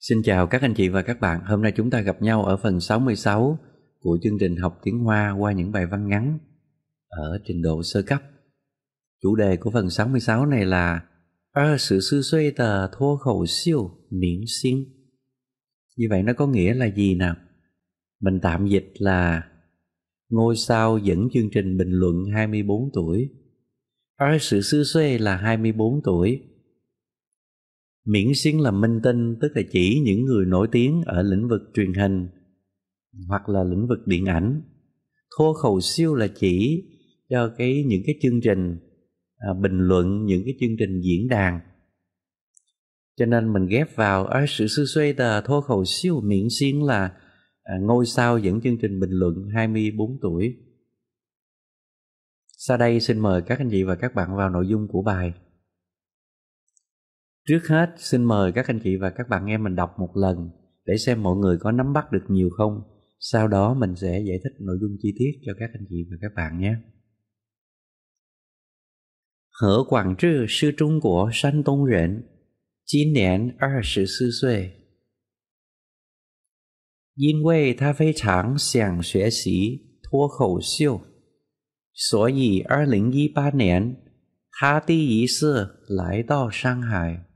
Xin chào các anh chị và các bạn, hôm nay chúng ta gặp nhau ở phần 66 của chương trình học tiếng Hoa qua những bài văn ngắn ở trình độ sơ cấp. Chủ đề của phần 66 này là Ơ sự sư xuê tờ thô khẩu siêu miễn xuyên. Như vậy nó có nghĩa là gì nào? Mình tạm dịch là Ngôi sao dẫn chương trình bình luận 24 tuổi. Ơ sự sư xuê là 24 tuổi, miễn xuyên là minh tinh tức là chỉ những người nổi tiếng ở lĩnh vực truyền hình hoặc là lĩnh vực điện ảnh thô khẩu siêu là chỉ cho cái những cái chương trình à, bình luận những cái chương trình diễn đàn cho nên mình ghép vào ở à, sự sư xuê tờ thô khẩu siêu miễn xuyên là à, ngôi sao dẫn chương trình bình luận 24 tuổi sau đây xin mời các anh chị và các bạn vào nội dung của bài Trước hết, xin mời các anh chị và các bạn em mình đọc một lần để xem mọi người có nắm bắt được nhiều không. Sau đó mình sẽ giải thích nội dung chi tiết cho các anh chị và các bạn nhé. Hở Quảng Trư sư Trung Quốc San Tông Rễn, 今年二十四岁。因为他非常想学习脱口秀，所以二零一八年他第一次来到上海。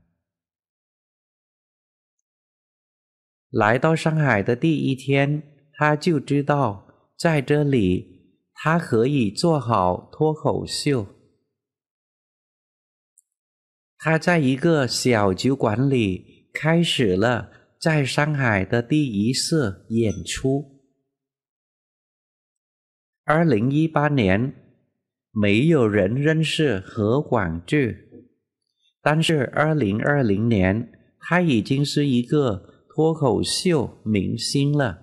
来到上海的第一天，他就知道在这里他可以做好脱口秀。他在一个小酒馆里开始了在上海的第一次演出。二零一八年，没有人认识何广智，但是二零二零年，他已经是一个。脱 khẩu siêu miễn xiên là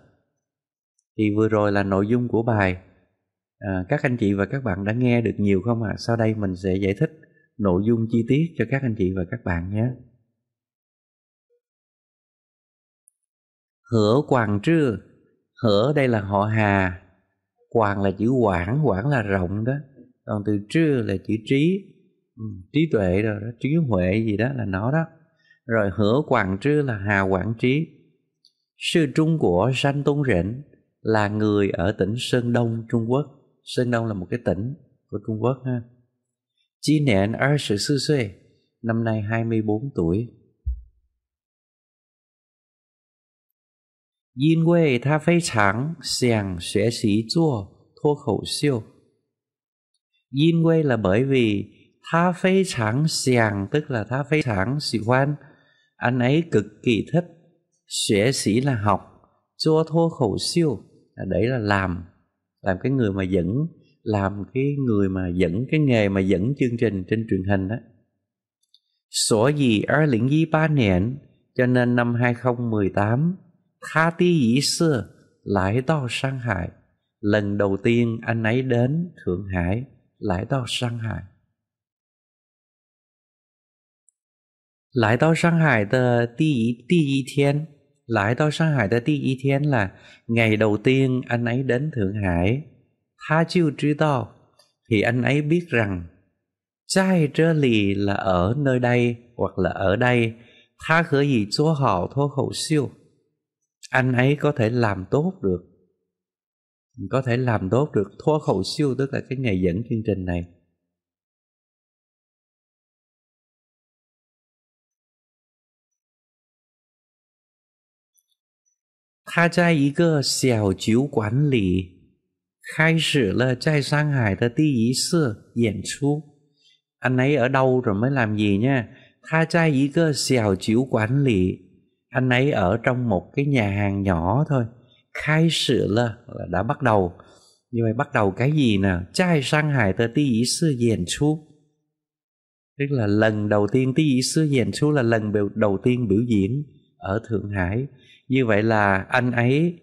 thì vừa rồi là nội dung của bài à, các anh chị và các bạn đã nghe được nhiều không ạ à? sau đây mình sẽ giải thích nội dung chi tiết cho các anh chị và các bạn nhé hở quàng trưa hở đây là họ hà quàng là chữ quảng quảng là rộng đó còn từ trưa là chữ trí ừ, trí tuệ rồi đó trí huệ gì đó là nó đó rồi hứa Quảng Trư là Hà Quảng Trí. Sư Trung của Sanh Tôn Rển là người ở tỉnh Sơn Đông, Trung Quốc. Sơn Đông là một cái tỉnh của Trung Quốc ha. Chi nện ở sự sư xuê, năm nay 24 tuổi. Yin Wei ta phi chẳng sàng sẽ sĩ chua thua khẩu siêu. Yin Wei là bởi vì ta phi chẳng sàng tức là ta phi chẳng sĩ hoan anh ấy cực kỳ thích Xẻ sĩ là học Chua thô khẩu siêu Đấy là làm Làm cái người mà dẫn Làm cái người mà dẫn Cái nghề mà dẫn chương trình trên truyền hình đó Sổ gì ở lĩnh dí ba nền Cho nên năm 2018 Tha tí dĩ xưa Lại to sang Hải Lần đầu tiên anh ấy đến Thượng Hải Lại to sang Hải 来到上海的第一第一天，来到上海的第一天 là đầu tiên anh ấy đến Thượng Hải. Tha chưa trí đo thì anh ấy biết rằng trai trơ lì là ở nơi đây hoặc là ở đây. Tha khởi gì chúa họ thô khẩu siêu. Anh ấy có thể làm tốt được. Có thể làm tốt được thô khẩu siêu tức là cái ngày dẫn chương trình này 他在一个小酒馆里开始了在 Sang ấy ở đâu rồi mới làm gì nha? Tha cha ý cơ xèo chiếu quản lý. Anh ấy ở trong một cái nhà hàng nhỏ thôi. Khai sự là, là đã bắt đầu. Như vậy bắt đầu cái gì nè? Trai sang hải tờ tí ý sư diễn chú. Tức là lần đầu tiên tí ý sư diễn chú là lần biểu đầu tiên biểu diễn ở Thượng Hải như vậy là anh ấy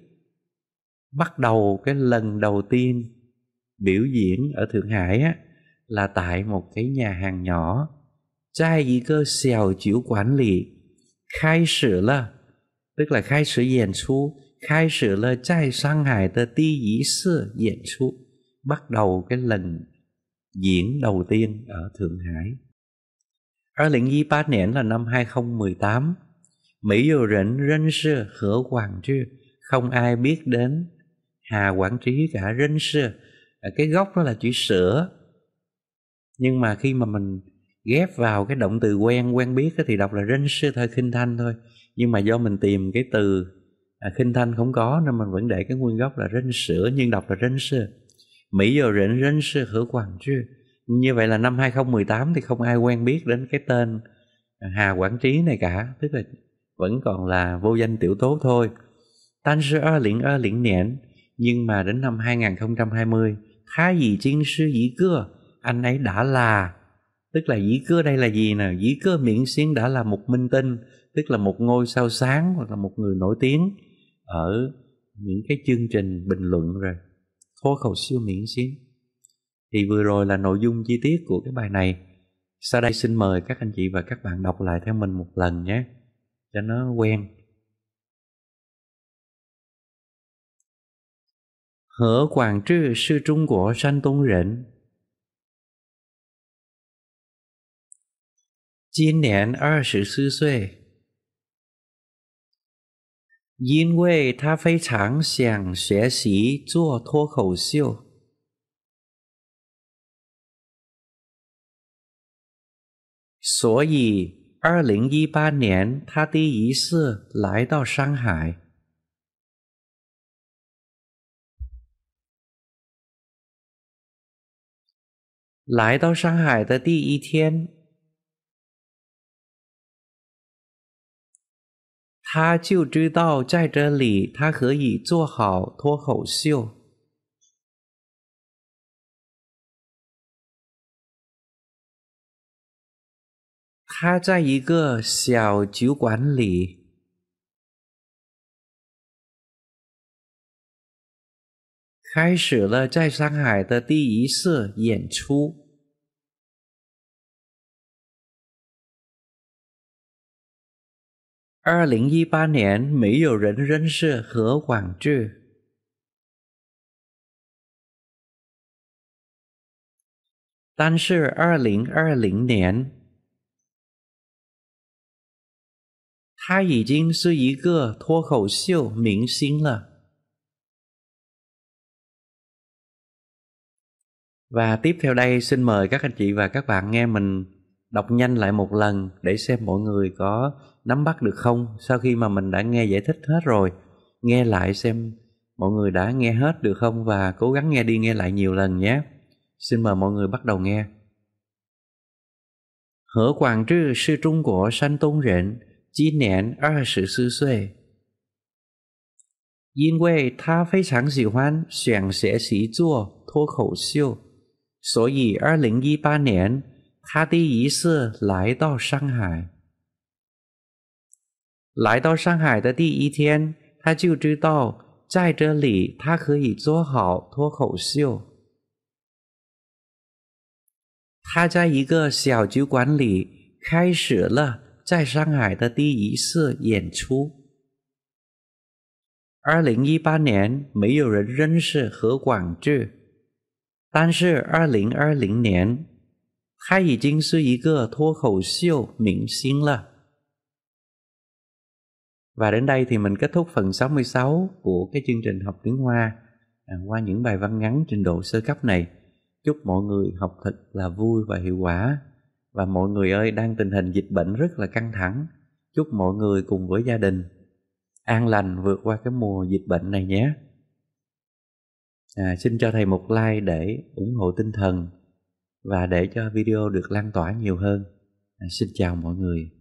bắt đầu cái lần đầu tiên biểu diễn ở thượng hải á là tại một cái nhà hàng nhỏ trai gì cơ xèo chịu quản lý khai sử là tức là khai sử diễn xuất khai sử là trai sang hải tờ ti dĩ sư diễn xuất bắt đầu cái lần diễn đầu tiên ở Thượng Hải. 2018年 là năm 2018, Mỹ vô rịnh rên sư hở hoàng chưa? Không ai biết đến Hà quản trí cả rên sư à, Cái gốc đó là chữ sữa Nhưng mà khi mà mình ghép vào cái động từ quen quen biết thì đọc là rên sư thôi, khinh thanh thôi nhưng mà do mình tìm cái từ à, khinh thanh không có nên mình vẫn để cái nguyên gốc là rên sữa nhưng đọc là rên sư mỹ vô rịnh rên sư hữu quảng chứ như vậy là năm 2018 thì không ai quen biết đến cái tên Hà Quảng Trí này cả tức là vẫn còn là vô danh tiểu tốt thôi. tan sư Tanzhi 2020年, nhưng mà đến năm 2020, khá gì chiến sư dĩ cưa, anh ấy đã là tức là dĩ cưa đây là gì nè dĩ cưa miễn xiên đã là một minh tinh tức là một ngôi sao sáng hoặc là một người nổi tiếng ở những cái chương trình bình luận rồi thô khẩu siêu miễn xiên thì vừa rồi là nội dung chi tiết của cái bài này sau đây xin mời các anh chị và các bạn đọc lại theo mình một lần nhé 何广智是中国山东人，今年二十四岁。因为他非常想学习做脱口秀，所以。二零一八年，他第一次来到上海。来到上海的第一天，他就知道在这里，他可以做好脱口秀。他在一个小酒馆里开始了在上海的第一次演出。二零一八年，没有人认识何广志。但是二零二零年。他已经是一个脱口秀明星了。Và tiếp theo đây xin mời các anh chị và các bạn nghe mình đọc nhanh lại một lần để xem mọi người có nắm bắt được không sau khi mà mình đã nghe giải thích hết rồi. Nghe lại xem mọi người đã nghe hết được không và cố gắng nghe đi nghe lại nhiều lần nhé. Xin mời mọi người bắt đầu nghe. Hở Quảng Trư sư Trung Quốc Sanh Tôn Rện 今年二十四岁，因为他非常喜欢想学习做脱口秀，所以二零一八年他第一次来到上海。来到上海的第一天，他就知道在这里他可以做好脱口秀。他在一个小酒馆里开始了。在上海的第一次演出。二零一八年没有人认识何广智，但是二零二零年他已经是一个脱口秀明星了。Và đến đây thì mình kết thúc phần 66 của cái chương trình học tiếng Hoa à, qua những bài văn ngắn trình độ sơ cấp này. Chúc mọi người học thật là vui và hiệu quả. Và mọi người ơi, đang tình hình dịch bệnh rất là căng thẳng. Chúc mọi người cùng với gia đình an lành vượt qua cái mùa dịch bệnh này nhé. À, xin cho thầy một like để ủng hộ tinh thần và để cho video được lan tỏa nhiều hơn. À, xin chào mọi người.